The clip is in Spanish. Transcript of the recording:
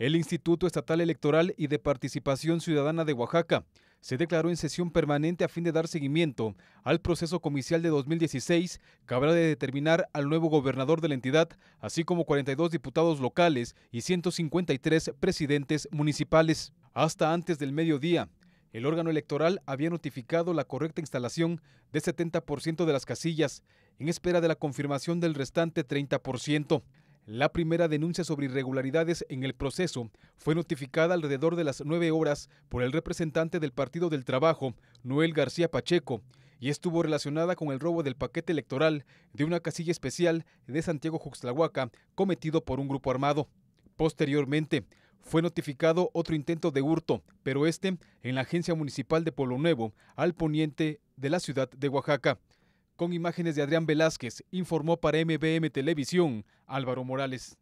El Instituto Estatal Electoral y de Participación Ciudadana de Oaxaca se declaró en sesión permanente a fin de dar seguimiento al proceso comicial de 2016 que habrá de determinar al nuevo gobernador de la entidad, así como 42 diputados locales y 153 presidentes municipales. Hasta antes del mediodía, el órgano electoral había notificado la correcta instalación de 70% de las casillas, en espera de la confirmación del restante 30%. La primera denuncia sobre irregularidades en el proceso fue notificada alrededor de las 9 horas por el representante del Partido del Trabajo, Noel García Pacheco, y estuvo relacionada con el robo del paquete electoral de una casilla especial de Santiago Juxlahuaca cometido por un grupo armado. Posteriormente, fue notificado otro intento de hurto, pero este en la Agencia Municipal de Polo Nuevo, al poniente de la ciudad de Oaxaca. Con imágenes de Adrián Velázquez, informó para MBM Televisión Álvaro Morales.